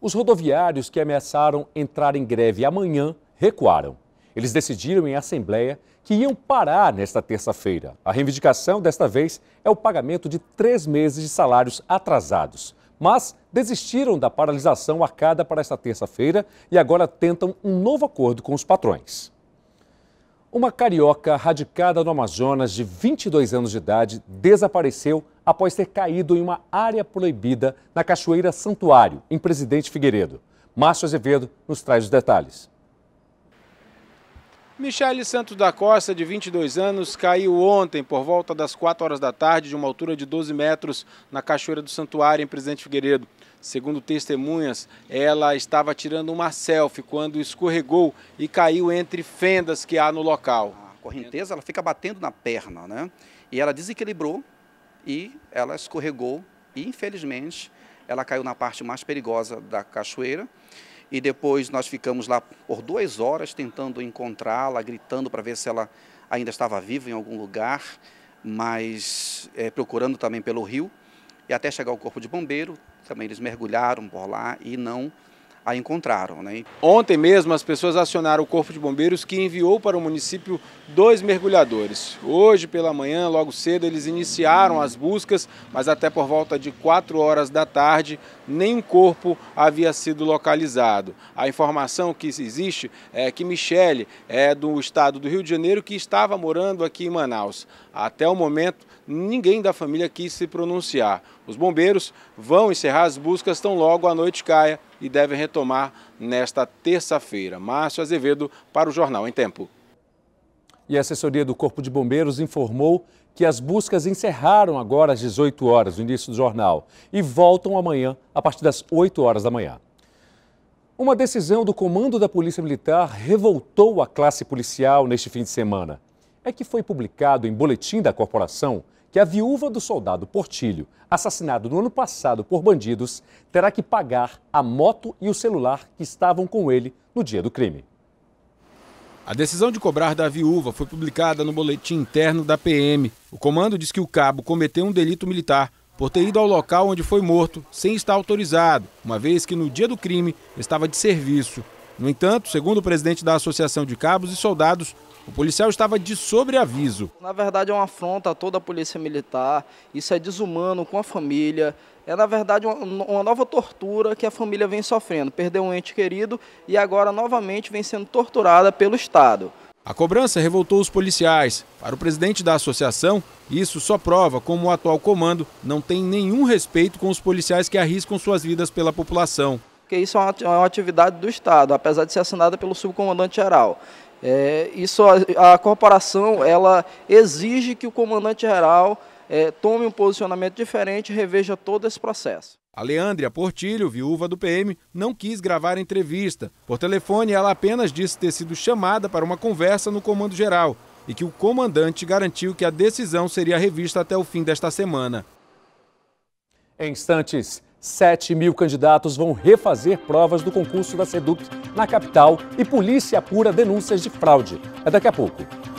Os rodoviários que ameaçaram entrar em greve amanhã recuaram. Eles decidiram em assembleia que iam parar nesta terça-feira. A reivindicação desta vez é o pagamento de três meses de salários atrasados. Mas desistiram da paralisação arcada para esta terça-feira e agora tentam um novo acordo com os patrões. Uma carioca radicada no Amazonas de 22 anos de idade desapareceu após ter caído em uma área proibida na Cachoeira Santuário, em Presidente Figueiredo. Márcio Azevedo nos traz os detalhes. Michele Santos da Costa, de 22 anos, caiu ontem por volta das 4 horas da tarde de uma altura de 12 metros na Cachoeira do Santuário, em Presidente Figueiredo. Segundo testemunhas, ela estava tirando uma selfie quando escorregou e caiu entre fendas que há no local. A correnteza ela fica batendo na perna, né? E ela desequilibrou e ela escorregou e infelizmente ela caiu na parte mais perigosa da cachoeira. E depois nós ficamos lá por duas horas tentando encontrá-la, gritando para ver se ela ainda estava viva em algum lugar, mas é, procurando também pelo rio. E até chegar ao corpo de bombeiro, também eles mergulharam por lá e não a encontraram. Né? Ontem mesmo as pessoas acionaram o Corpo de Bombeiros que enviou para o município dois mergulhadores. Hoje pela manhã, logo cedo, eles iniciaram as buscas, mas até por volta de 4 horas da tarde, nenhum corpo havia sido localizado. A informação que existe é que Michele é do estado do Rio de Janeiro que estava morando aqui em Manaus. Até o momento, ninguém da família quis se pronunciar. Os bombeiros vão encerrar as buscas tão logo a noite caia e devem retomar nesta terça-feira. Márcio Azevedo para o Jornal em Tempo. E a assessoria do Corpo de Bombeiros informou que as buscas encerraram agora às 18 horas, no início do jornal, e voltam amanhã a partir das 8 horas da manhã. Uma decisão do comando da Polícia Militar revoltou a classe policial neste fim de semana é que foi publicado em boletim da corporação que a viúva do soldado Portilho, assassinado no ano passado por bandidos, terá que pagar a moto e o celular que estavam com ele no dia do crime. A decisão de cobrar da viúva foi publicada no boletim interno da PM. O comando diz que o cabo cometeu um delito militar por ter ido ao local onde foi morto sem estar autorizado, uma vez que no dia do crime estava de serviço. No entanto, segundo o presidente da Associação de Cabos e Soldados, o policial estava de sobreaviso. Na verdade, é uma afronta a toda a polícia militar. Isso é desumano com a família. É, na verdade, uma, nova tortura que a família vem sofrendo. Perdeu um ente querido e agora novamente vem sendo torturada pelo Estado. A cobrança revoltou os policiais. Para o presidente da associação, isso só prova como o atual comando não tem nenhum respeito com os policiais que arriscam suas vidas pela população. Porque isso é uma é atividade do Estado, apesar de ser assinada pelo subcomandante-geral. É, isso a, a, corporação ela exige que o comandante-geral é, tome um posicionamento diferente e reveja todo esse processo. A Leandria Portilho, viúva do PM, não quis gravar a entrevista. Por telefone, ela apenas disse ter sido chamada para uma conversa no Comando Geral e que o comandante garantiu que a decisão seria revista até o fim desta semana. Em instantes, 7 mil candidatos vão refazer provas do concurso da SEDUC na capital e polícia apura denúncias de fraude. É daqui a pouco.